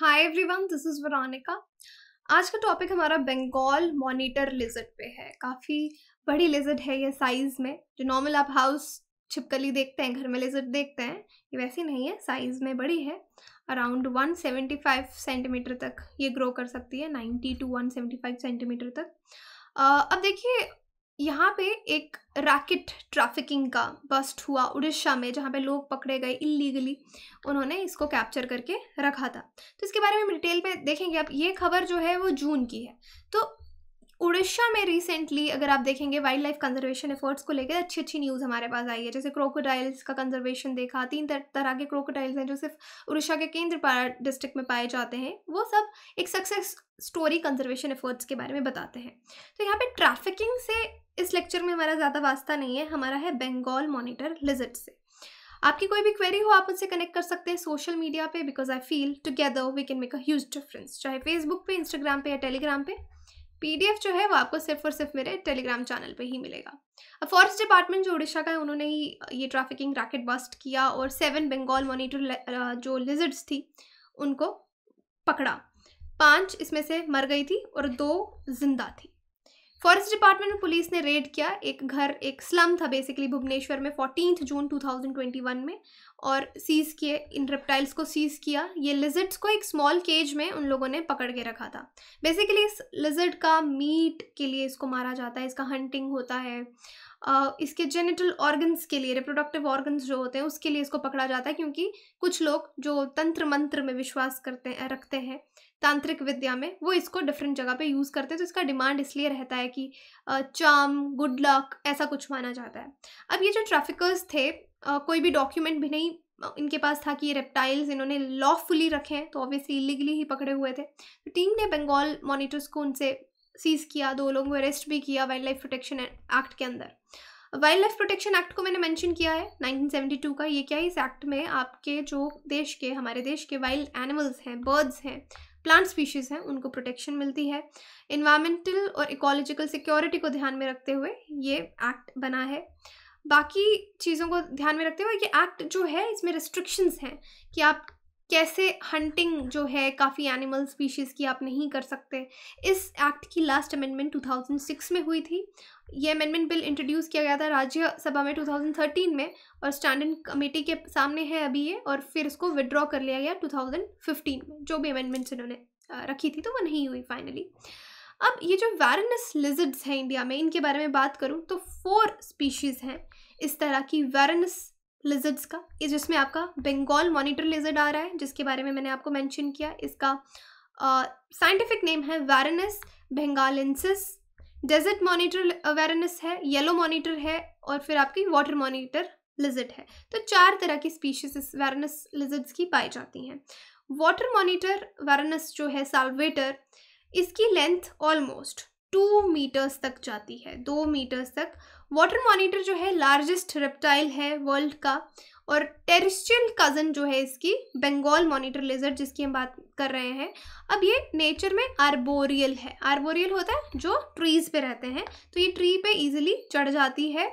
Hi everyone this is Veronica आज का topic हमारा बंगाल मॉनिटर लिजर्ड पे है काफ़ी बड़ी लिजर्ड है ये साइज़ में जो नॉर्मल आप हाउस छिपकली देखते हैं घर में लिजर्ड देखते हैं ये वैसी नहीं है साइज़ में बड़ी है अराउंड 175 सेंटीमीटर तक ये ग्रो कर सकती है 90 टू 175 सेंटीमीटर तक आ, अब देखिए यहाँ पे एक रैकेट ट्रैफिकिंग का बस्ट हुआ उड़ीसा में जहाँ पे लोग पकड़े गए इलीगली उन्होंने इसको कैप्चर करके रखा था तो इसके बारे में हम डिटेल पे देखेंगे आप ये खबर जो है वो जून की है तो उड़ीसा में रिसेंटली अगर आप देखेंगे वाइल्ड लाइफ कंजर्वेशन एफर्ट्स को लेकर अच्छी अच्छी न्यूज़ हमारे पास आई है जैसे क्रोकोडाइल्स का कंजर्वेशन देखा तीन तरह के क्रोकोडाइल्स हैं जो सिर्फ उड़ीसा के केंद्रपाड़ा डिस्ट्रिक्ट में पाए जाते हैं वो सब एक सक्सेस स्टोरी कंजर्वेशन एफर्ट्स के बारे में बताते हैं तो यहाँ पे ट्रैफिकिंग से इस लेक्चर में हमारा ज़्यादा वास्ता नहीं है हमारा है बंगाल मॉनिटर लिजट से आपकी कोई भी क्वेरी हो आप उनसे कनेक्ट कर सकते हैं सोशल मीडिया पे because I feel together we can make a huge difference चाहे फेसबुक पे इंस्टाग्राम पे या टेलीग्राम पे पीडीएफ जो है वो आपको सिर्फ और सिर्फ मेरे टेलीग्राम चैनल पे ही मिलेगा अब फॉरेस्ट डिपार्टमेंट जो उड़ीसा का है उन्होंने ही ये ट्रैफिकिंग रैकेट बस्ट किया और सेवन बंगाल मोनिटर जो लिजर्ड्स थी उनको पकड़ा पाँच इसमें से मर गई थी और दो जिंदा थी फॉरेस्ट डिपार्टमेंट में पुलिस ने रेड किया एक घर एक स्लम था बेसिकली भुवनेश्वर में फोर्टीन जून 2021 में और सीज किए इन रेप्टाइल्स को सीज किया ये लिजर्ट्स को एक स्मॉल केज में उन लोगों ने पकड़ के रखा था बेसिकली इस लिजर्ट का मीट के लिए इसको मारा जाता है इसका हंटिंग होता है Uh, इसके जेनिटल ऑर्गन्स के लिए रिप्रोडक्टिव ऑर्गन्स जो होते हैं उसके लिए इसको पकड़ा जाता है क्योंकि कुछ लोग जो तंत्र मंत्र में विश्वास करते हैं रखते हैं तांत्रिक विद्या में वो इसको डिफरेंट जगह पे यूज़ करते हैं तो इसका डिमांड इसलिए रहता है कि चाम गुड लक ऐसा कुछ माना जाता है अब ये जो ट्रैफिकर्स थे कोई भी डॉक्यूमेंट भी नहीं इनके पास था कि ये रेप्टाइल्स इन्होंने लॉफुली रखे हैं तो ऑब्वियसली इलीगली ही पकड़े हुए थे तो टीम ने बंगाल मॉनिटर्स को उनसे सीज़ किया दो लोगों को अरेस्ट भी किया वाइल्ड लाइफ प्रोटेक्शन एक्ट के अंदर वाइल्ड लाइफ प्रोटेक्शन एक्ट को मैंने मेंशन किया है 1972 का ये क्या है इस एक्ट में आपके जो देश के हमारे देश के वाइल्ड एनिमल्स हैं बर्ड्स हैं प्लांट स्पीशीज़ हैं उनको प्रोटेक्शन मिलती है इन्वामेंटल और इकोलॉजिकल सिक्योरिटी को ध्यान में रखते हुए ये एक्ट बना है बाकी चीज़ों को ध्यान में रखते हुए ये एक्ट जो है इसमें रिस्ट्रिक्शंस हैं कि आप कैसे हंटिंग जो है काफ़ी एनिमल स्पीशीज़ की आप नहीं कर सकते इस एक्ट की लास्ट अमेंडमेंट 2006 में हुई थी ये अमेंडमेंट बिल इंट्रोड्यूस किया गया था राज्यसभा में 2013 में और स्टैंडिंग कमेटी के सामने है अभी ये और फिर इसको विड्रॉ कर लिया गया 2015 में जो भी अमेंडमेंट्स इन्होंने रखी थी तो वो नहीं हुई फाइनली अब ये जो वैरनस लिजिड्स हैं इंडिया में इनके बारे में बात करूँ तो फोर स्पीशीज़ हैं इस तरह की वैरनस लिजर्ड्स का इस जिसमें आपका बंगाल मॉनिटर लिजर्ड आ रहा है जिसके बारे में मैंने आपको मेंशन किया इसका साइंटिफिक नेम है वैरनस बंगालेंसिस डेजर्ट मॉनिटर वैरनस है येलो मॉनिटर है और फिर आपकी वाटर मॉनिटर लिजर्ड है तो चार तरह की स्पीशीज इस वैरनस लिजर्ड्स की पाई जाती हैं वाटर मॉनिटर वैरनस जो है साल्वेटर इसकी लेंथ ऑलमोस्ट टू मीटर्स तक जाती है दो मीटर्स तक वाटर मॉनिटर जो है लार्जेस्ट रेप्टाइल है वर्ल्ड का और टेरिस्ट्रियल कज़न जो है इसकी बंगाल मॉनिटर लेजर जिसकी हम बात कर रहे हैं अब ये नेचर में आर्बोरियल है आर्बोरियल होता है जो ट्रीज़ पे रहते हैं तो ये ट्री पे इजीली चढ़ जाती है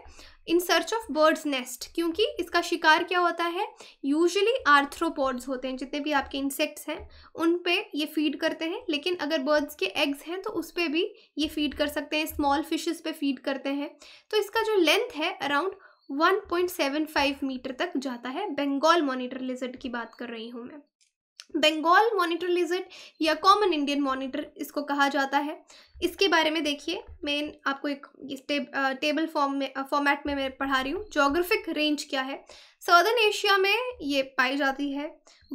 in search of birds nest क्योंकि इसका शिकार क्या होता है यूजली आर्थ्रोपॉड्स होते हैं जितने भी आपके इंसेक्ट्स हैं उन पे ये फीड करते हैं लेकिन अगर बर्ड्स के एग्स हैं तो उस पर भी ये फीड कर सकते हैं स्मॉल फिशेस पे फीड करते हैं तो इसका जो लेंथ है अराउंड 1.75 मीटर तक जाता है बंगाल मॉनिटर लिजर्ड की बात कर रही हूँ मैं बंगाल मॉनिटर लिजर्ड या कॉमन इंडियन मॉनिटर इसको कहा जाता है इसके बारे में देखिए मैं आपको एक टेब, टेबल फॉर्म में फॉर्मेट में मैं पढ़ा रही हूँ जोग्राफिक रेंज क्या है सदर्न एशिया में ये पाई जाती है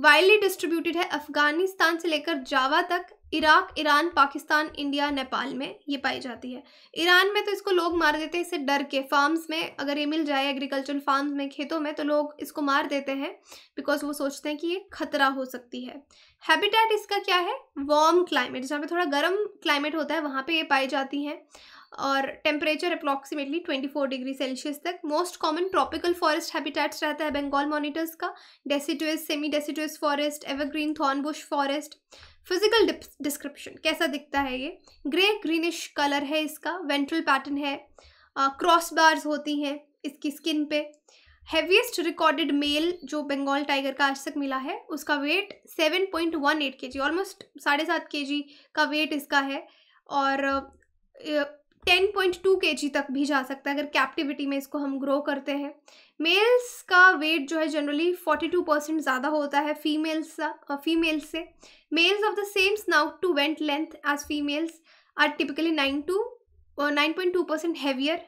वाइडली डिस्ट्रीब्यूटेड है अफगानिस्तान से लेकर जावा तक Iraq Iran Pakistan India Nepal में ये पाई जाती है ईरान में तो इसको लोग मार देते हैं इससे डर के फार्म्स में अगर ये मिल जाए एग्रीकल्चरल फार्म्स में खेतों में तो लोग इसको मार देते हैं बिकॉज वो सोचते हैं कि ये खतरा हो सकती है हैबिटेट इसका क्या है वार्म क्लाइमेट जहाँ पे थोड़ा गर्म क्लाइमेट होता है वहाँ पे ये पाई जाती हैं और टेम्परेचर अप्रॉक्सीमेटली 24 डिग्री सेल्सियस तक most common tropical forest habitats रहता है बंगाल मॉनिटर्स का deciduous semi deciduous forest evergreen thorn bush forest physical description कैसा दिखता है ये ग्रे ग्रीनिश कलर है इसका वेंट्रल पैटर्न है क्रॉस बार्स होती हैं इसकी स्किन पे हैवीएस्ट रिकॉर्डेड मेल जो बंगाल टाइगर का आज तक मिला है उसका वेट 7.18 पॉइंट वन ऑलमोस्ट साढ़े सात के का वेट इसका है और टेन पॉइंट टू के जी तक भी जा सकता है अगर कैप्टिविटी में इसको हम ग्रो करते हैं मेल्स का वेट जो है जनरली फोर्टी टू परसेंट ज़्यादा होता है फीमेल्स फीमेल्स से males of the same snout to vent length as females are typically nine to nine point two percent heavier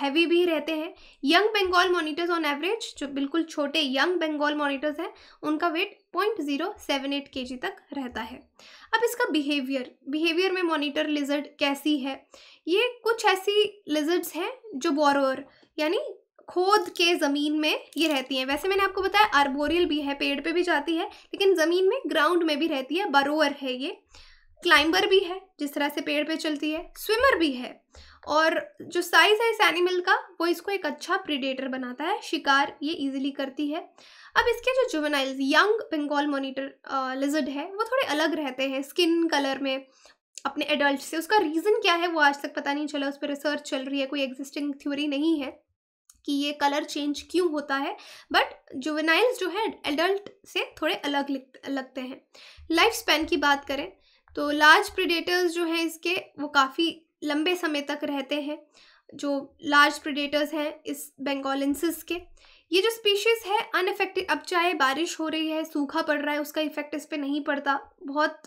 heavy भी रहते हैं young Bengal monitors on average जो बिल्कुल छोटे यंग बंगाल मोनीटर्स हैं उनका weight point zero seven eight K G तक रहता है अब इसका बिहेवियर बिहेवियर में मॉनिटर लिजर्ड कैसी है ये कुछ ऐसी लिजर्ड्स हैं जो बोरोर यानी खोद के ज़मीन में ये रहती हैं वैसे मैंने आपको बताया आर्बोरियल भी है पेड़ पे भी जाती है लेकिन ज़मीन में ग्राउंड में भी रहती है बरोअर है ये क्लाइंबर भी है जिस तरह से पेड़ पे चलती है स्विमर भी है और जो साइज़ है इस एनिमल का वो इसको एक अच्छा प्रीडेटर बनाता है शिकार ये इजीली करती है अब इसके जो juveniles young Bengal monitor lizard है वो थोड़े अलग रहते हैं स्किन कलर में अपने एडल्ट से उसका रीज़न क्या है वो आज तक पता नहीं चला उस पर रिसर्च चल रही है कोई एग्जिस्टिंग थ्योरी नहीं है कि ये कलर चेंज क्यों होता है बट जुवेनाइल्स जो है एडल्ट से थोड़े अलग लगते हैं लाइफ स्पैन की बात करें तो लार्ज प्रिडेटर्स जो हैं इसके वो काफ़ी लंबे समय तक रहते हैं जो लार्ज प्रिडेटर्स हैं इस बेंगोलेंसिस के ये जो स्पीशीज़ है अनफेक्टेड अब चाहे बारिश हो रही है सूखा पड़ रहा है उसका इफेक्ट इस पर नहीं पड़ता बहुत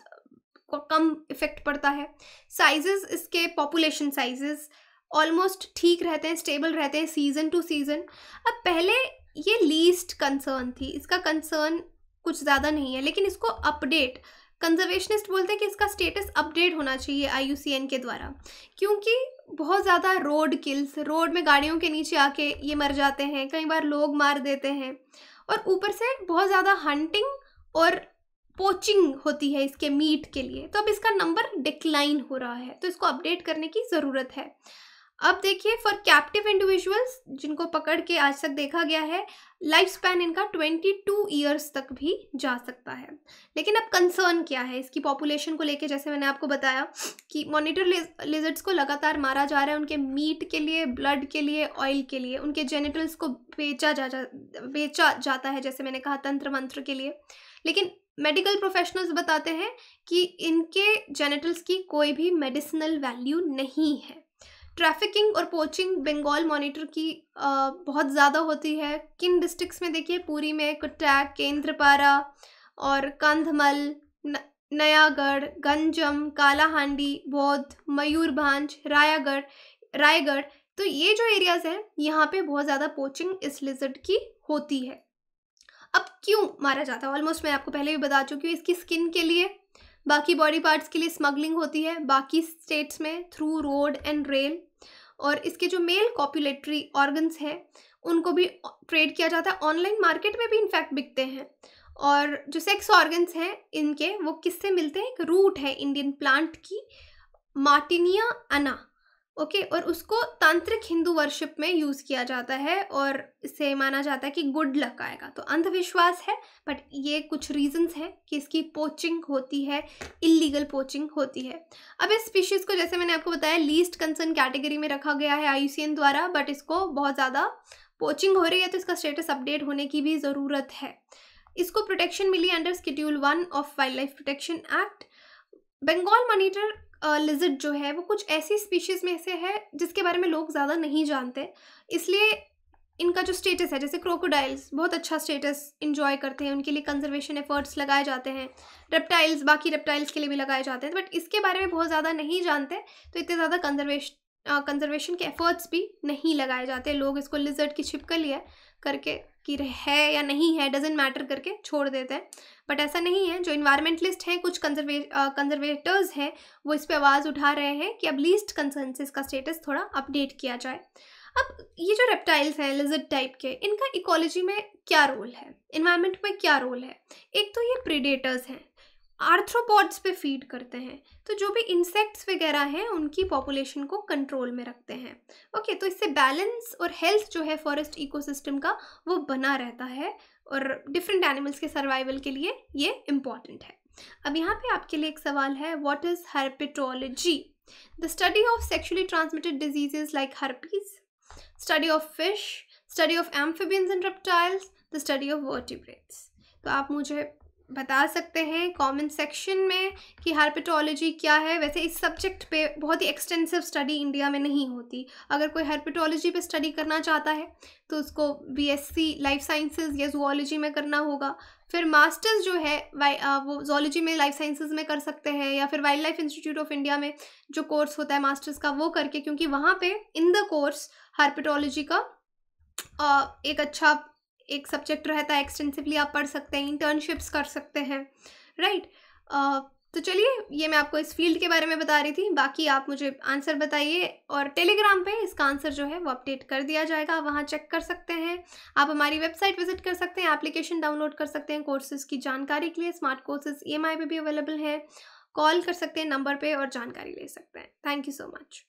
कम इफेक्ट पड़ता है साइजेस इसके पॉपुलेशन साइजेस ऑलमोस्ट ठीक रहते हैं स्टेबल रहते हैं सीज़न टू सीज़न अब पहले ये लीस्ट कंसर्न थी इसका कंसर्न कुछ ज़्यादा नहीं है लेकिन इसको अपडेट कंजर्वेशनिस्ट बोलते हैं कि इसका स्टेटस अपडेट होना चाहिए आई के द्वारा क्योंकि बहुत ज़्यादा रोड किल्स रोड में गाड़ियों के नीचे आके ये मर जाते हैं कई बार लोग मार देते हैं और ऊपर से बहुत ज़्यादा हंटिंग और पोचिंग होती है इसके मीट के लिए तो अब इसका नंबर डिक्लाइन हो रहा है तो इसको अपडेट करने की ज़रूरत है अब देखिए फॉर कैप्टिव इंडिविजुअल्स जिनको पकड़ के आज तक देखा गया है लाइफ स्पैन इनका 22 ईयर्स तक भी जा सकता है लेकिन अब कंसर्न क्या है इसकी पॉपुलेशन को लेके जैसे मैंने आपको बताया कि मॉनिटर लिजर्ट्स को लगातार मारा जा रहा है उनके मीट के लिए ब्लड के लिए ऑयल के लिए उनके जेनिटल्स को बेचा जा, जा बेचा जाता है जैसे मैंने कहा तंत्र मंत्र के लिए लेकिन मेडिकल प्रोफेशनल्स बताते हैं कि इनके जेनेटल्स की कोई भी मेडिसिनल वैल्यू नहीं है ट्रैफिकिंग और पोचिंग बंगाल मॉनिटर की आ, बहुत ज़्यादा होती है किन डिस्ट्रिक्ट्स में देखिए पूरी में कुटैक केंद्रपारा और कंधमल नयागढ़ गंजम कालाहांडी बौद्ध मयूरभंज रायागढ़ रायगढ़ तो ये जो एरियाज़ हैं यहाँ पे बहुत ज़्यादा पोचिंग इस लिजर्ड की होती है अब क्यों मारा जाता है ऑलमोस्ट मैं आपको पहले भी बता चुकी हूँ इसकी स्किन के लिए बाकी बॉडी पार्ट्स के लिए स्मगलिंग होती है बाकी स्टेट्स में थ्रू रोड एंड रेल और इसके जो मेल कॉपुलेटरी ऑर्गन्स हैं उनको भी ट्रेड किया जाता है ऑनलाइन मार्केट में भी इनफैक्ट बिकते हैं और जो सेक्स ऑर्गन्स हैं इनके वो किससे मिलते हैं एक रूट है इंडियन प्लांट की मार्टिनिया अना ओके और उसको तांत्रिक हिंदू वर्शिप में यूज़ किया जाता है और इसे माना जाता है कि गुड लक आएगा तो अंधविश्वास है बट ये कुछ रीजंस हैं कि इसकी पोचिंग होती है इलीगल पोचिंग होती है अब इस स्पीशीज़ को जैसे मैंने आपको बताया लीस्ट कंसर्न कैटेगरी में रखा गया है आई द्वारा बट इसको बहुत ज़्यादा पोचिंग हो रही है तो इसका स्टेटस अपडेट होने की भी ज़रूरत है इसको प्रोटेक्शन मिली under schedule one of wild life protection act Bengal monitor lizard जो है वो कुछ ऐसी स्पीशीज़ में से है जिसके बारे में लोग ज़्यादा नहीं जानते इसलिए इनका जो स्टेटस है जैसे क्रोकोडाइल्स बहुत अच्छा स्टेटस इन्जॉय करते हैं उनके लिए कंजर्वेशन एफर्ट्स लगाए जाते हैं रेप्टाइल्स बाकी रेप्टाइल्स के लिए भी लगाए जाते हैं बट इसके बारे में बहुत ज़्यादा नहीं जानते तो इतने ज़्यादा कंजर्वेश कंजर्वेशन के एफर्ट्स भी नहीं लगाए जाते लोग इसको लिजर्ट की छिपकली है करके कि है या नहीं है डजेंट मैटर करके छोड़ देते हैं बट ऐसा नहीं है जो इन्वायरमेंटलिस्ट हैं कुछ कंजर्वे कंजर्वेटर्स हैं वो इस पर आवाज़ उठा रहे हैं कि अब लीस्ट कंसेंसिस का स्टेटस थोड़ा अपडेट किया जाए अब ये जो रेप्टाइल्स हैं लिजर्ड टाइप के इनका इकोलॉजी में क्या रोल है इन्वायरमेंट में क्या रोल है एक तो ये प्रीडेटर्स हैं आर्थ्रोपॉड्स पे फीड करते हैं तो जो भी इंसेक्ट्स वगैरह हैं उनकी पॉपुलेशन को कंट्रोल में रखते हैं ओके तो इससे बैलेंस और हेल्थ जो है फॉरेस्ट इकोसिस्टम का वो बना रहता है और डिफरेंट एनिमल्स के सर्वाइवल के लिए ये इम्पॉर्टेंट है अब यहाँ पे आपके लिए एक सवाल है what is herpetology the study of sexually transmitted diseases like herpes study of fish study of amphibians and reptiles the study of vertebrates तो आप मुझे बता सकते हैं कमेंट सेक्शन में कि हार्पेटोलॉजी क्या है वैसे इस सब्जेक्ट पे बहुत ही एक्सटेंसिव स्टडी इंडिया में नहीं होती अगर कोई हार्पेटोलॉजी पे स्टडी करना चाहता है तो उसको बीएससी लाइफ साइंसेज या जूलॉजी में करना होगा फिर मास्टर्स जो है वो जोलॉजी में लाइफ साइंसेज में कर सकते हैं या फिर wild life institute of India में जो कोर्स होता है मास्टर्स का वो करके क्योंकि वहाँ पर इन द कोर्स हार्पेटोलॉजी का एक अच्छा एक सब्जेक्ट रहता है एक्सटेंसिवली आप पढ़ सकते हैं इंटर्नशिप्स कर सकते हैं राइट right? Uh, तो चलिए ये मैं आपको इस फील्ड के बारे में बता रही थी बाकी आप मुझे आंसर बताइए और टेलीग्राम पे इसका आंसर जो है वो अपडेट कर दिया जाएगा आप वहाँ चेक कर सकते हैं आप हमारी वेबसाइट विजिट कर सकते हैं एप्लीकेशन डाउनलोड कर सकते हैं कोर्सेज़ की जानकारी के लिए स्मार्ट कोर्सेज़ ई एम भी अवेलेबल है कॉल कर सकते हैं नंबर पर और जानकारी ले सकते हैं थैंक यू सो मच